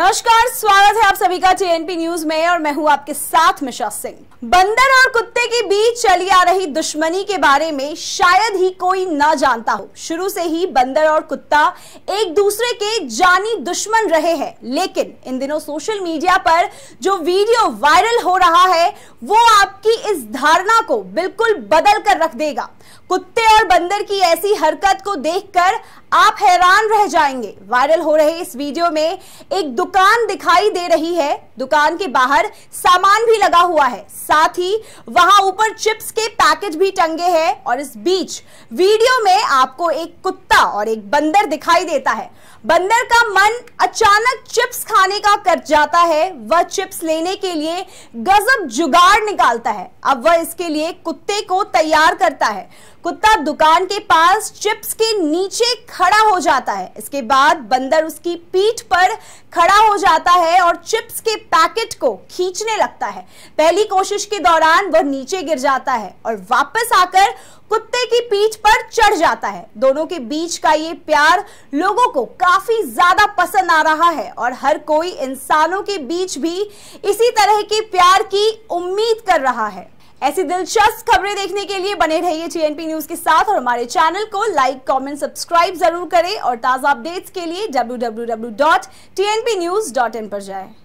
नमस्कार स्वागत है आप सभी का जेएनपी न्यूज में और मैं हूं आपके साथ मिशा सिंह बंदर और कुत्ते के बीच चली आ रही दुश्मनी के बारे में शायद ही कोई ना जानता हो शुरू से ही बंदर और कुत्ता एक दूसरे के जानी दुश्मन रहे हैं लेकिन इन दिनों सोशल मीडिया पर जो वीडियो वायरल हो रहा है वो आपकी इस धारणा को बिल्कुल बदल कर रख देगा कुत्ते और बंदर की ऐसी हरकत को देखकर आप हैरान रह जाएंगे वायरल हो रहे इस वीडियो में एक दुकान दिखाई दे रही है दुकान के बाहर सामान भी लगा हुआ है साथ ही वहां ऊपर चिप्स के पैकेज भी टंगे हैं और इस बीच वीडियो में आपको एक कुत्ता और एक बंदर दिखाई देता है बंदर का मन अचानक चिप्स खाने का कर जाता है वह चिप्स लेने के लिए गजब जुगाड़ निकालता है अब वह इसके लिए कुत्ते को तैयार करता है कुत्ता दुकान के पास चिप्स के नीचे खड़ा हो जाता है इसके बाद बंदर उसकी पीठ पर खड़ा हो जाता है और चिप्स के पैकेट को खींचने लगता है पहली कोशिश के दौरान वह नीचे गिर जाता है और वापस आकर कुत्ते की पीठ पर चढ़ जाता है दोनों के बीच का ये प्यार लोगों को काफी ज्यादा पसंद आ रहा है और हर कोई इंसानों के बीच भी इसी तरह के प्यार की उम्मीद कर रहा है ऐसी दिलचस्प खबरें देखने के लिए बने रहिए जीएनपी न्यूज के साथ और हमारे चैनल को लाइक कमेंट सब्सक्राइब जरूर करें और ताज़ा अपडेट्स के लिए डब्ल्यू पर जाएं।